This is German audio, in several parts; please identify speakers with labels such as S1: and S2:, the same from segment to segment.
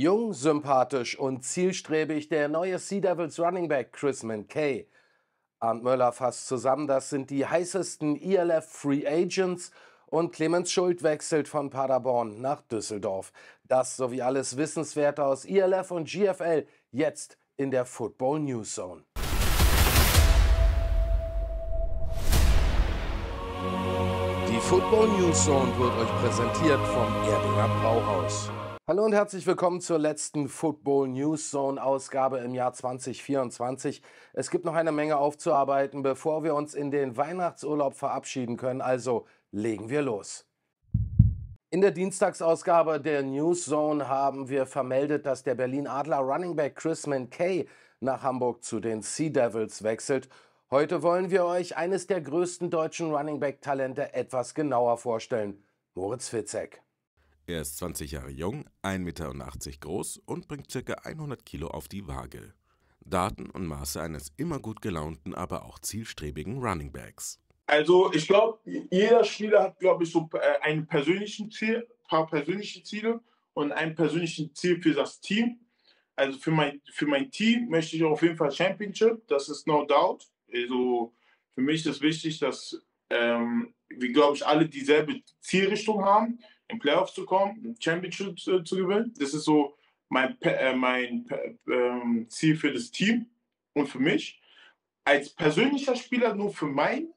S1: Jung, sympathisch und zielstrebig der neue Sea Devils Running Back Chris Mankey. Arndt Möller fasst zusammen, das sind die heißesten ELF Free Agents und Clemens Schuld wechselt von Paderborn nach Düsseldorf. Das sowie alles Wissenswerte aus ELF und GFL jetzt in der Football News Zone. Die Football News Zone wird euch präsentiert vom Erdinger Brauhaus. Hallo und herzlich willkommen zur letzten Football News Zone Ausgabe im Jahr 2024. Es gibt noch eine Menge aufzuarbeiten, bevor wir uns in den Weihnachtsurlaub verabschieden können, also legen wir los. In der Dienstagsausgabe der News Zone haben wir vermeldet, dass der Berlin Adler Running Back Chris Mankey nach Hamburg zu den Sea Devils wechselt. Heute wollen wir euch eines der größten deutschen Running Back Talente etwas genauer vorstellen. Moritz Fitzek.
S2: Er ist 20 Jahre jung, 1,80 Meter groß und bringt ca. 100 Kilo auf die Waage. Daten und Maße eines immer gut gelaunten, aber auch zielstrebigen Running Runningbacks.
S3: Also ich glaube, jeder Spieler hat, glaube ich, so äh, ein persönlichen Ziel, paar persönliche Ziele und ein persönliches Ziel für das Team. Also für mein, für mein Team möchte ich auf jeden Fall Championship, das ist no doubt. Also für mich ist wichtig, dass ähm, wir, glaube ich, alle dieselbe Zielrichtung haben in Playoffs zu kommen, Championship zu, zu gewinnen. Das ist so mein, äh, mein äh, Ziel für das Team und für mich. Als persönlicher Spieler nur für mein,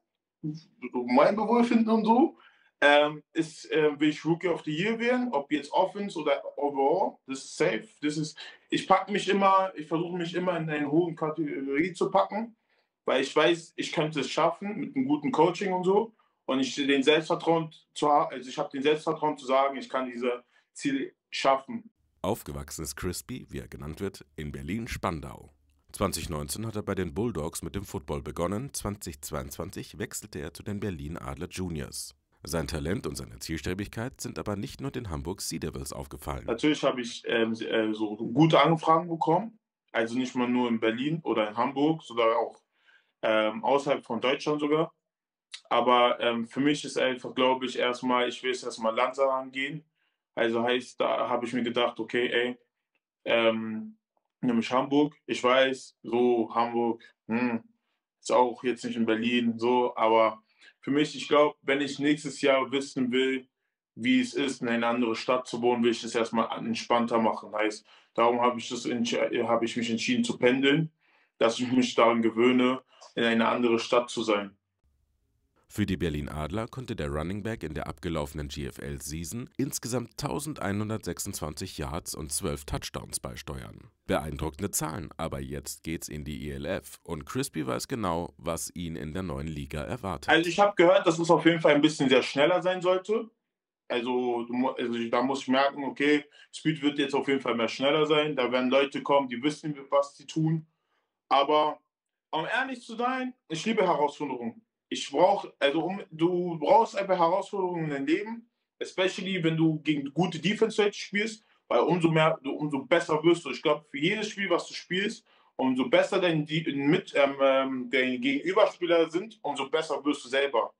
S3: mein Wohlbefinden und so, ähm, ist, äh, will ich Rookie of the Year werden, ob jetzt Offense oder Overall, das ist safe. Das ist, ich packe mich immer, ich versuche mich immer in eine hohen Kategorie zu packen, weil ich weiß, ich könnte es schaffen mit einem guten Coaching und so und ich den Selbstvertrauen zu also ich habe den Selbstvertrauen zu sagen, ich kann diese Ziele schaffen.
S2: Aufgewachsen ist Crispy, wie er genannt wird, in Berlin-Spandau. 2019 hat er bei den Bulldogs mit dem Football begonnen, 2022 wechselte er zu den Berlin Adler Juniors. Sein Talent und seine Zielstrebigkeit sind aber nicht nur den Hamburg Sea Devils aufgefallen.
S3: Natürlich habe ich ähm, äh, so gute Anfragen bekommen, also nicht mal nur in Berlin oder in Hamburg, sondern auch ähm, außerhalb von Deutschland sogar. Aber ähm, für mich ist einfach, glaube ich, erstmal, ich will es erstmal langsam angehen. Also heißt, da habe ich mir gedacht, okay, ey, ähm, nämlich Hamburg. Ich weiß, so Hamburg hm, ist auch jetzt nicht in Berlin, so, aber für mich, ich glaube, wenn ich nächstes Jahr wissen will, wie es ist, in eine andere Stadt zu wohnen, will ich das erstmal entspannter machen. Heißt, darum habe ich, hab ich mich entschieden zu pendeln, dass ich mich daran gewöhne, in eine andere Stadt zu sein.
S2: Für die Berlin Adler konnte der Running Back in der abgelaufenen GFL-Season insgesamt 1126 Yards und 12 Touchdowns beisteuern. Beeindruckende Zahlen, aber jetzt geht's in die ELF und Crispy weiß genau, was ihn in der neuen Liga erwartet.
S3: Also ich habe gehört, dass es auf jeden Fall ein bisschen sehr schneller sein sollte. Also, also, da muss ich merken, okay, Speed wird jetzt auf jeden Fall mehr schneller sein. Da werden Leute kommen, die wissen, was sie tun. Aber um ehrlich zu sein, ich liebe Herausforderungen ich brauche, also um, du brauchst einfach Herausforderungen in deinem Leben, especially wenn du gegen gute Defense halt spielst, weil umso mehr, du, umso besser wirst du. Ich glaube, für jedes Spiel, was du spielst, umso besser dein, mit, ähm, ähm, dein Gegenüberspieler sind, umso besser wirst du selber.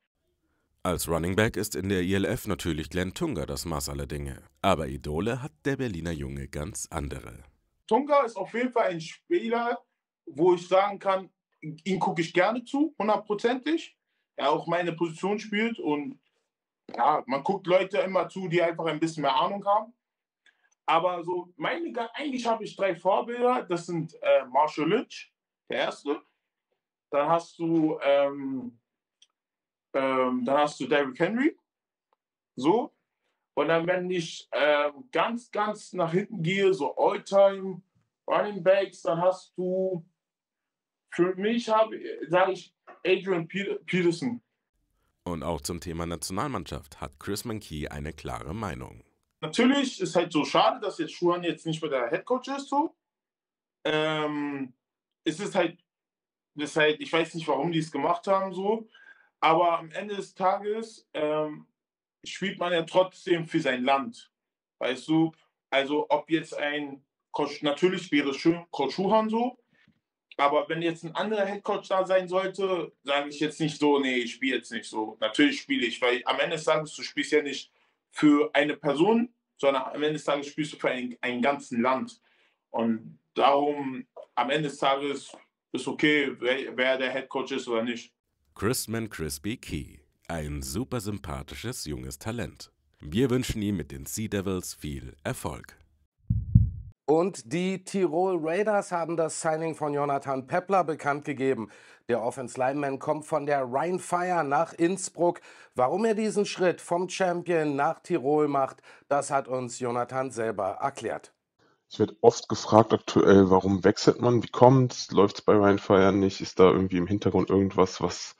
S2: Als Running Back ist in der ILF natürlich Glenn Tunga das Maß aller Dinge. Aber Idole hat der Berliner Junge ganz andere.
S3: Tunga ist auf jeden Fall ein Spieler, wo ich sagen kann, ihn gucke ich gerne zu, hundertprozentig er auch meine Position spielt. Und ja, man guckt Leute immer zu, die einfach ein bisschen mehr Ahnung haben. Aber so, meine, eigentlich habe ich drei Vorbilder. Das sind äh, Marshall Lynch, der erste. Dann hast du, ähm, ähm, dann hast du Derrick Henry. So. Und dann, wenn ich ähm, ganz, ganz nach hinten gehe, so All-Time Running Backs, dann hast du für mich habe, sage ich, Adrian Peterson.
S2: Und auch zum Thema Nationalmannschaft hat Chris Mankey eine klare Meinung.
S3: Natürlich ist halt so schade, dass jetzt Schuhan jetzt nicht mehr der Headcoach ist. So. Ähm, es ist halt, es ist halt, ich weiß nicht, warum die es gemacht haben so, aber am Ende des Tages ähm, spielt man ja trotzdem für sein Land. Weißt du, also ob jetzt ein Coach, natürlich wäre es schön, Coach Schuhan so, aber wenn jetzt ein anderer Headcoach da sein sollte, sage ich jetzt nicht so, nee, ich spiele jetzt nicht so. Natürlich spiele ich, weil am Ende des Tages, du spielst ja nicht für eine Person, sondern am Ende des Tages spielst du für ein, ein ganzen Land. Und darum, am Ende des Tages ist okay, wer, wer der Headcoach ist oder nicht.
S2: Chrisman Crispy Key, ein super sympathisches junges Talent. Wir wünschen ihm mit den Sea Devils viel Erfolg.
S1: Und die Tirol Raiders haben das Signing von Jonathan Pepler bekannt gegeben. Der Offense Lineman kommt von der Rhein Fire nach Innsbruck. Warum er diesen Schritt vom Champion nach Tirol macht, das hat uns Jonathan selber erklärt.
S4: Ich werde oft gefragt aktuell, warum wechselt man, wie kommt es, läuft es bei Rhein Fire nicht, ist da irgendwie im Hintergrund irgendwas, was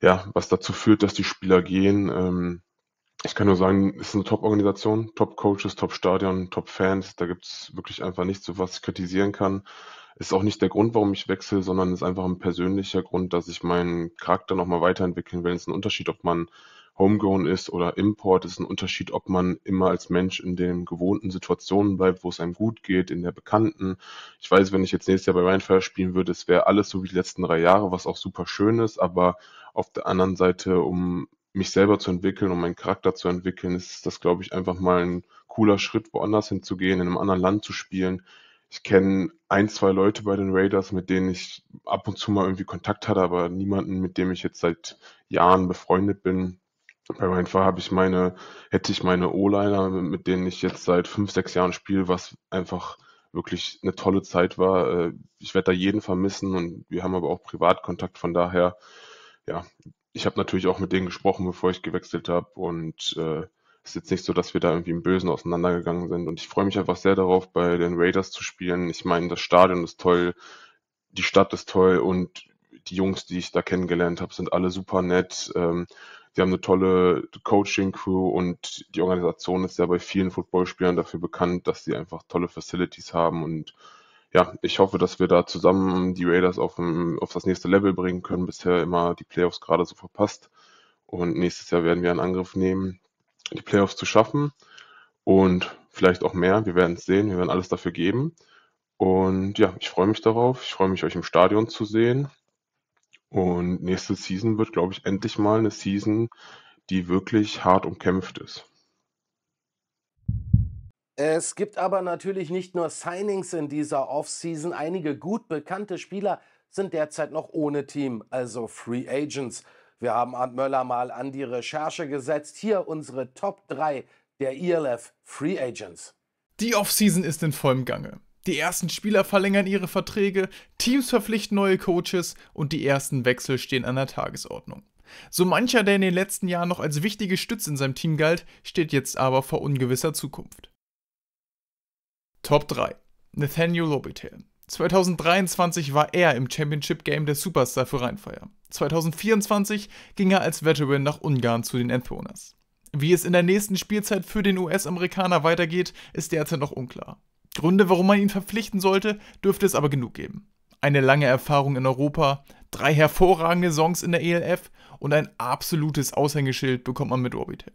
S4: ja, was dazu führt, dass die Spieler gehen. Ähm, ich kann nur sagen, es ist eine Top-Organisation, Top-Coaches, Top-Stadion, Top-Fans. Da gibt es wirklich einfach nichts, was ich kritisieren kann. Ist auch nicht der Grund, warum ich wechsle, sondern ist einfach ein persönlicher Grund, dass ich meinen Charakter nochmal weiterentwickeln will. Es ist ein Unterschied, ob man Homegrown ist oder Import. Es ist ein Unterschied, ob man immer als Mensch in den gewohnten Situationen bleibt, wo es einem gut geht, in der bekannten. Ich weiß, wenn ich jetzt nächstes Jahr bei Rheinfire spielen würde, es wäre alles so wie die letzten drei Jahre, was auch super schön ist, aber auf der anderen Seite, um mich selber zu entwickeln und meinen Charakter zu entwickeln, ist das, glaube ich, einfach mal ein cooler Schritt, woanders hinzugehen, in einem anderen Land zu spielen. Ich kenne ein, zwei Leute bei den Raiders, mit denen ich ab und zu mal irgendwie Kontakt hatte, aber niemanden, mit dem ich jetzt seit Jahren befreundet bin. Bei Rheinfall habe ich meine, hätte ich meine O-Liner, mit denen ich jetzt seit fünf, sechs Jahren spiele, was einfach wirklich eine tolle Zeit war. Äh, ich werde da jeden vermissen und wir haben aber auch Privatkontakt, von daher ja, ich habe natürlich auch mit denen gesprochen, bevor ich gewechselt habe. Und äh, ist jetzt nicht so, dass wir da irgendwie im Bösen auseinandergegangen sind. Und ich freue mich einfach sehr darauf, bei den Raiders zu spielen. Ich meine, das Stadion ist toll, die Stadt ist toll und die Jungs, die ich da kennengelernt habe, sind alle super nett. Ähm, die haben eine tolle Coaching-Crew und die Organisation ist ja bei vielen Footballspielern dafür bekannt, dass sie einfach tolle Facilities haben und ja, ich hoffe, dass wir da zusammen die Raiders auf, ein, auf das nächste Level bringen können. Bisher immer die Playoffs gerade so verpasst. Und nächstes Jahr werden wir einen Angriff nehmen, die Playoffs zu schaffen. Und vielleicht auch mehr. Wir werden es sehen. Wir werden alles dafür geben. Und ja, ich freue mich darauf. Ich freue mich, euch im Stadion zu sehen. Und nächste Season wird, glaube ich, endlich mal eine Season, die wirklich
S1: hart umkämpft ist. Es gibt aber natürlich nicht nur Signings in dieser Offseason. Einige gut bekannte Spieler sind derzeit noch ohne Team, also Free Agents. Wir haben Arndt Möller mal an die Recherche gesetzt. Hier unsere Top 3 der ELF Free Agents. Die Offseason ist
S5: in vollem Gange. Die ersten Spieler verlängern ihre Verträge, Teams verpflichten neue Coaches und die ersten Wechsel stehen an der Tagesordnung. So mancher, der in den letzten Jahren noch als wichtige Stütze in seinem Team galt, steht jetzt aber vor ungewisser Zukunft. Top 3. Nathaniel Lobitel. 2023 war er im Championship Game der Superstar für Rheinfeier. 2024 ging er als Veteran nach Ungarn zu den Enthoners. Wie es in der nächsten Spielzeit für den US-Amerikaner weitergeht, ist derzeit noch unklar. Gründe, warum man ihn verpflichten sollte, dürfte es aber genug geben. Eine lange Erfahrung in Europa, drei hervorragende Songs in der ELF und ein absolutes Aushängeschild bekommt man mit Orbital.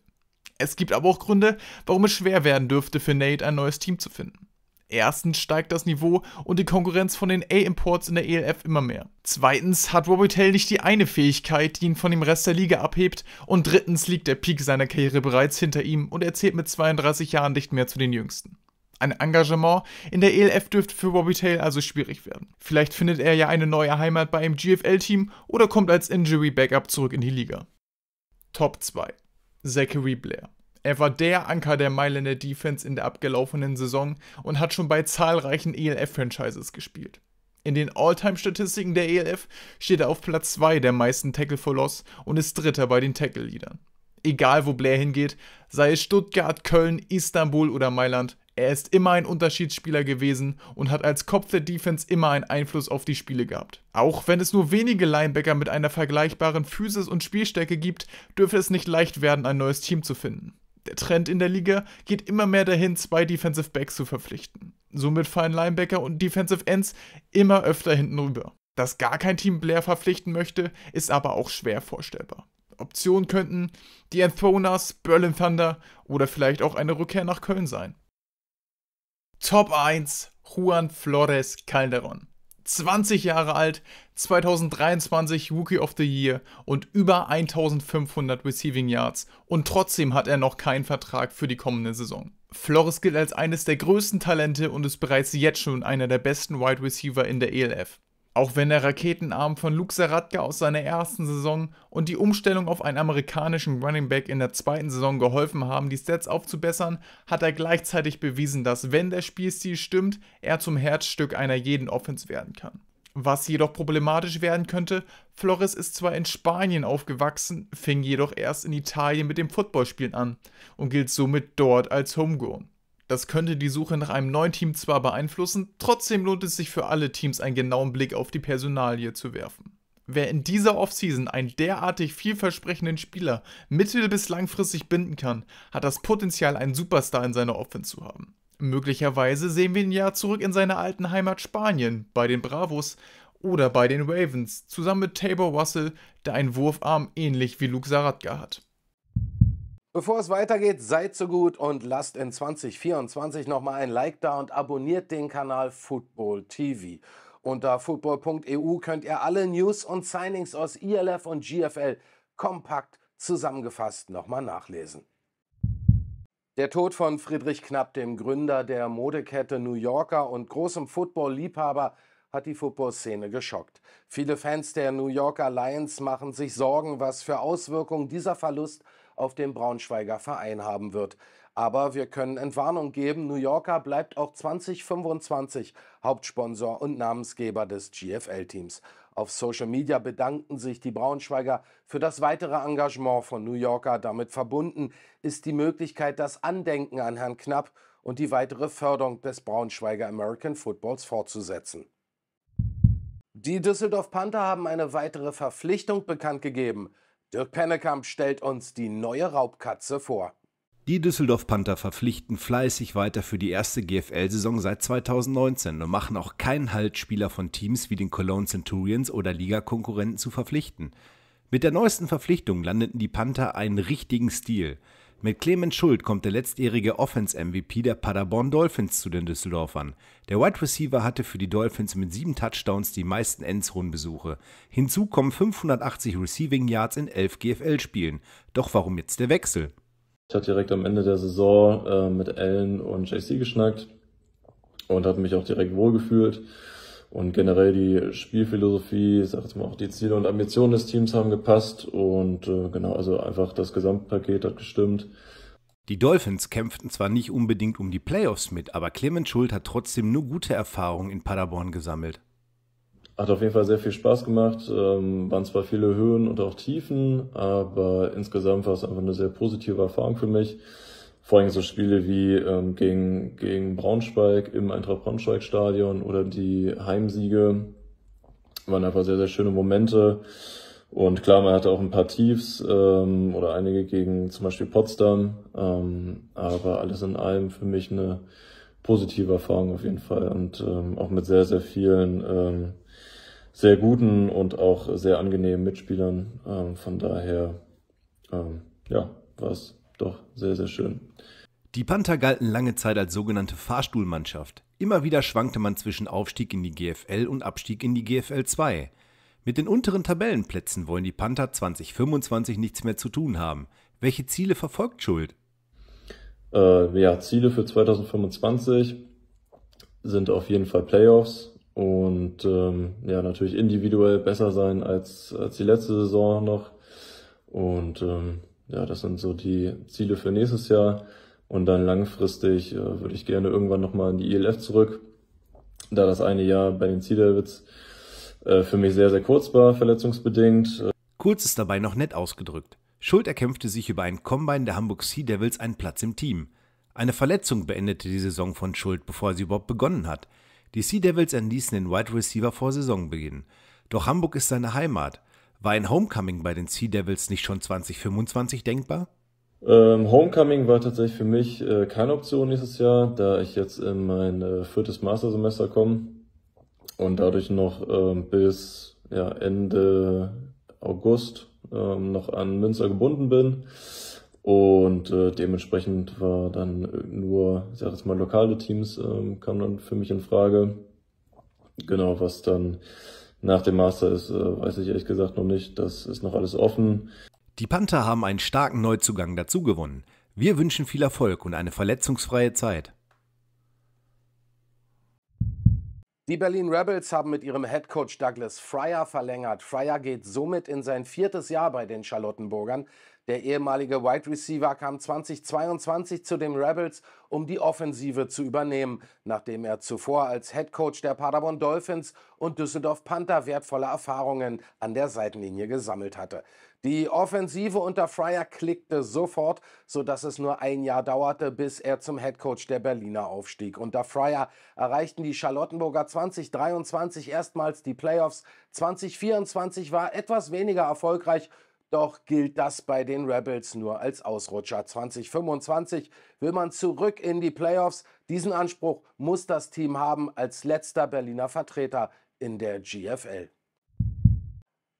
S5: Es gibt aber auch Gründe, warum es schwer werden dürfte für Nate ein neues Team zu finden. Erstens steigt das Niveau und die Konkurrenz von den A-Imports in der ELF immer mehr. Zweitens hat Robitel nicht die eine Fähigkeit, die ihn von dem Rest der Liga abhebt und drittens liegt der Peak seiner Karriere bereits hinter ihm und er zählt mit 32 Jahren nicht mehr zu den Jüngsten. Ein Engagement in der ELF dürfte für Robbie Tail also schwierig werden. Vielleicht findet er ja eine neue Heimat bei einem GFL-Team oder kommt als Injury-Backup zurück in die Liga. Top 2 Zachary Blair er war der Anker der Mailänder Defense in der abgelaufenen Saison und hat schon bei zahlreichen ELF-Franchises gespielt. In den All-Time-Statistiken der ELF steht er auf Platz 2 der meisten Tackle for Loss und ist Dritter bei den Tackle-Leadern. Egal wo Blair hingeht, sei es Stuttgart, Köln, Istanbul oder Mailand, er ist immer ein Unterschiedsspieler gewesen und hat als Kopf der Defense immer einen Einfluss auf die Spiele gehabt. Auch wenn es nur wenige Linebacker mit einer vergleichbaren Physis und Spielstärke gibt, dürfte es nicht leicht werden, ein neues Team zu finden. Der Trend in der Liga geht immer mehr dahin, zwei Defensive Backs zu verpflichten. Somit fallen Linebacker und Defensive Ends immer öfter hinten rüber. Dass gar kein Team Blair verpflichten möchte, ist aber auch schwer vorstellbar. Optionen könnten die Anthonas, Berlin Thunder oder vielleicht auch eine Rückkehr nach Köln sein. Top 1 Juan Flores Calderon. 20 Jahre alt, 2023 Rookie of the Year und über 1500 Receiving Yards und trotzdem hat er noch keinen Vertrag für die kommende Saison. Flores gilt als eines der größten Talente und ist bereits jetzt schon einer der besten Wide Receiver in der ELF. Auch wenn der Raketenarm von Luke Saratka aus seiner ersten Saison und die Umstellung auf einen amerikanischen Running Back in der zweiten Saison geholfen haben, die Stats aufzubessern, hat er gleichzeitig bewiesen, dass, wenn der Spielstil stimmt, er zum Herzstück einer jeden Offense werden kann. Was jedoch problematisch werden könnte, Flores ist zwar in Spanien aufgewachsen, fing jedoch erst in Italien mit dem Footballspielen an und gilt somit dort als Homegrown. Das könnte die Suche nach einem neuen Team zwar beeinflussen, trotzdem lohnt es sich für alle Teams einen genauen Blick auf die Personalie zu werfen. Wer in dieser Offseason einen derartig vielversprechenden Spieler mittel- bis langfristig binden kann, hat das Potenzial, einen Superstar in seiner Offense zu haben. Möglicherweise sehen wir ihn ja zurück in seiner alten Heimat Spanien, bei den Bravos oder bei den Ravens, zusammen mit Tabor Russell, der einen Wurfarm ähnlich wie Luke Saratka hat.
S1: Bevor es weitergeht, seid so gut und lasst in 2024 nochmal ein Like da und abonniert den Kanal Football TV. Unter football.eu könnt ihr alle News und Signings aus ILF und GFL kompakt zusammengefasst nochmal nachlesen. Der Tod von Friedrich Knapp, dem Gründer der Modekette New Yorker und großem Football-Liebhaber, hat die Football-Szene geschockt. Viele Fans der New Yorker Lions machen sich Sorgen, was für Auswirkungen dieser Verlust hat auf den Braunschweiger Verein haben wird. Aber wir können Entwarnung geben, New Yorker bleibt auch 2025 Hauptsponsor und Namensgeber des GFL-Teams. Auf Social Media bedanken sich die Braunschweiger für das weitere Engagement von New Yorker. Damit verbunden ist die Möglichkeit, das Andenken an Herrn Knapp und die weitere Förderung des Braunschweiger American Footballs fortzusetzen. Die Düsseldorf Panther haben eine weitere Verpflichtung bekannt gegeben. Dirk Pennekamp stellt uns die neue Raubkatze vor.
S6: Die Düsseldorf Panther verpflichten fleißig weiter für die erste GFL-Saison seit 2019 und machen auch keinen Halt, Spieler von Teams wie den Cologne Centurions oder Ligakonkurrenten zu verpflichten. Mit der neuesten Verpflichtung landeten die Panther einen richtigen Stil – mit Clemens Schuld kommt der letztjährige Offense-MVP der Paderborn Dolphins zu den Düsseldorfern. Der Wide Receiver hatte für die Dolphins mit sieben Touchdowns die meisten endzone Hinzu kommen 580 Receiving Yards in elf GFL-Spielen. Doch warum jetzt der Wechsel? Ich hatte direkt am Ende der Saison äh, mit Allen und JC geschnackt
S7: und habe mich auch direkt wohlgefühlt. gefühlt und generell die Spielphilosophie, ich sag jetzt mal auch die Ziele und Ambitionen des Teams haben gepasst und äh, genau, also einfach das Gesamtpaket hat
S6: gestimmt. Die Dolphins kämpften zwar nicht unbedingt um die Playoffs mit, aber Clement Schuld hat trotzdem nur gute Erfahrungen in Paderborn gesammelt.
S7: Hat auf jeden Fall sehr viel Spaß gemacht, ähm, waren zwar viele Höhen und auch Tiefen, aber insgesamt war es einfach eine sehr positive Erfahrung für mich vor allem so Spiele wie ähm, gegen, gegen Braunschweig im Eintracht Braunschweig Stadion oder die Heimsiege waren einfach sehr, sehr schöne Momente. Und klar, man hatte auch ein paar Tiefs ähm, oder einige gegen zum Beispiel Potsdam. Ähm, aber alles in allem für mich eine positive Erfahrung auf jeden Fall und ähm, auch mit sehr, sehr vielen ähm, sehr guten und auch sehr angenehmen Mitspielern. Ähm, von daher, ähm, ja, war doch sehr, sehr
S6: schön. Die Panther galten lange Zeit als sogenannte Fahrstuhlmannschaft. Immer wieder schwankte man zwischen Aufstieg in die GFL und Abstieg in die GFL 2. Mit den unteren Tabellenplätzen wollen die Panther 2025 nichts mehr zu tun haben. Welche Ziele verfolgt Schuld?
S7: Äh, ja, Ziele für 2025 sind auf jeden Fall Playoffs und ähm, ja, natürlich individuell besser sein als, als die letzte Saison noch. Und ähm, ja, das sind so die Ziele für nächstes Jahr. Und dann langfristig äh, würde ich gerne irgendwann nochmal in die ILF e
S6: zurück, da das eine Jahr bei den Zielewitz äh, für mich sehr, sehr kurz war, verletzungsbedingt. Äh, kurz ist dabei noch nett ausgedrückt. Schuld erkämpfte sich über ein Combine der Hamburg Sea Devils einen Platz im Team. Eine Verletzung beendete die Saison von Schuld, bevor sie überhaupt begonnen hat. Die Sea Devils entließen den Wide Receiver vor Saisonbeginn. Doch Hamburg ist seine Heimat. War ein Homecoming bei den Sea Devils nicht schon 2025 denkbar?
S7: Ähm, Homecoming war tatsächlich für mich äh, keine Option nächstes Jahr, da ich jetzt in mein äh, viertes Mastersemester komme und dadurch noch ähm, bis ja, Ende August ähm, noch an Münster gebunden bin. Und äh, dementsprechend war dann nur, ich sag jetzt mal, lokale Teams ähm, kamen dann für mich in Frage. Genau, was dann nach dem Master ist, äh, weiß
S6: ich ehrlich gesagt noch nicht. Das ist noch alles offen. Die Panther haben einen starken Neuzugang dazugewonnen. Wir wünschen viel Erfolg und eine verletzungsfreie Zeit.
S1: Die Berlin Rebels haben mit ihrem Headcoach Douglas Fryer verlängert. Fryer geht somit in sein viertes Jahr bei den Charlottenburgern. Der ehemalige Wide Receiver kam 2022 zu den Rebels, um die Offensive zu übernehmen, nachdem er zuvor als Headcoach der Paderborn Dolphins und Düsseldorf Panther wertvolle Erfahrungen an der Seitenlinie gesammelt hatte. Die Offensive unter Fryer klickte sofort, sodass es nur ein Jahr dauerte, bis er zum Headcoach der Berliner aufstieg. Unter Fryer erreichten die Charlottenburger 2023 erstmals die Playoffs. 2024 war etwas weniger erfolgreich, doch gilt das bei den Rebels nur als Ausrutscher. 2025 will man zurück in die Playoffs. Diesen Anspruch muss das Team haben als letzter Berliner Vertreter in der GFL.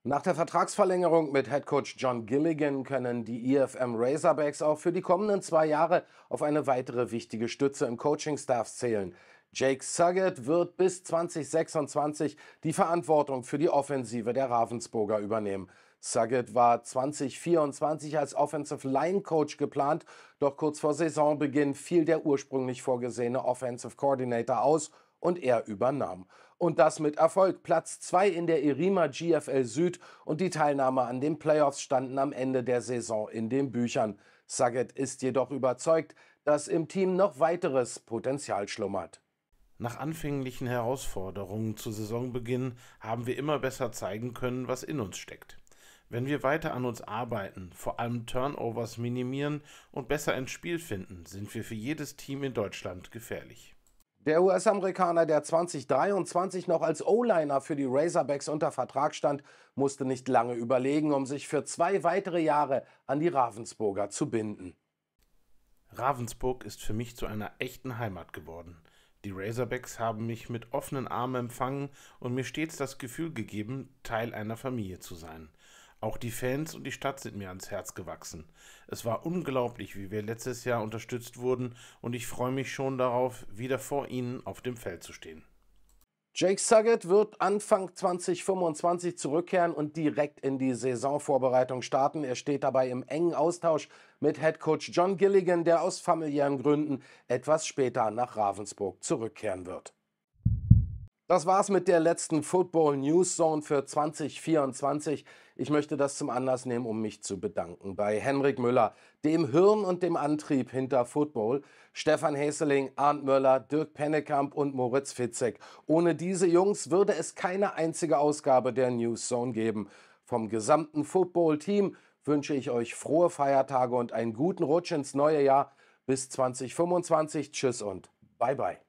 S1: Nach der Vertragsverlängerung mit Headcoach John Gilligan können die IFM e Razorbacks auch für die kommenden zwei Jahre auf eine weitere wichtige Stütze im Coaching-Staff zählen. Jake Suggett wird bis 2026 die Verantwortung für die Offensive der Ravensburger übernehmen. Suggett war 2024 als Offensive Line Coach geplant, doch kurz vor Saisonbeginn fiel der ursprünglich vorgesehene Offensive Coordinator aus und er übernahm. Und das mit Erfolg. Platz 2 in der Irima GFL Süd und die Teilnahme an den Playoffs standen am Ende der Saison in den Büchern. Saget ist jedoch überzeugt, dass im Team noch weiteres Potenzial schlummert.
S3: Nach anfänglichen Herausforderungen zu Saisonbeginn haben wir immer besser zeigen können, was in uns steckt. Wenn wir weiter an uns arbeiten, vor allem Turnovers minimieren und besser ins Spiel finden, sind wir für jedes Team in Deutschland gefährlich.
S1: Der US-Amerikaner, der 2023 noch als O-Liner für die Razorbacks unter Vertrag stand, musste nicht lange überlegen, um sich für zwei weitere Jahre an die Ravensburger zu binden.
S3: Ravensburg ist für mich zu einer echten Heimat geworden. Die Razorbacks haben mich mit offenen Armen empfangen und mir stets das Gefühl gegeben, Teil einer Familie zu sein. Auch die Fans und die Stadt sind mir ans Herz gewachsen. Es war unglaublich, wie wir letztes Jahr unterstützt wurden und ich freue mich schon darauf, wieder vor ihnen auf
S1: dem Feld zu stehen. Jake Saget wird Anfang 2025 zurückkehren und direkt in die Saisonvorbereitung starten. Er steht dabei im engen Austausch mit Headcoach John Gilligan, der aus familiären Gründen etwas später nach Ravensburg zurückkehren wird. Das war's mit der letzten Football News Zone für 2024. Ich möchte das zum Anlass nehmen, um mich zu bedanken bei Henrik Müller, dem Hirn und dem Antrieb hinter Football, Stefan Häseling, Arndt Möller, Dirk Pennekamp und Moritz Fitzek. Ohne diese Jungs würde es keine einzige Ausgabe der News Zone geben. Vom gesamten Football-Team wünsche ich euch frohe Feiertage und einen guten Rutsch ins neue Jahr. Bis 2025. Tschüss und bye bye.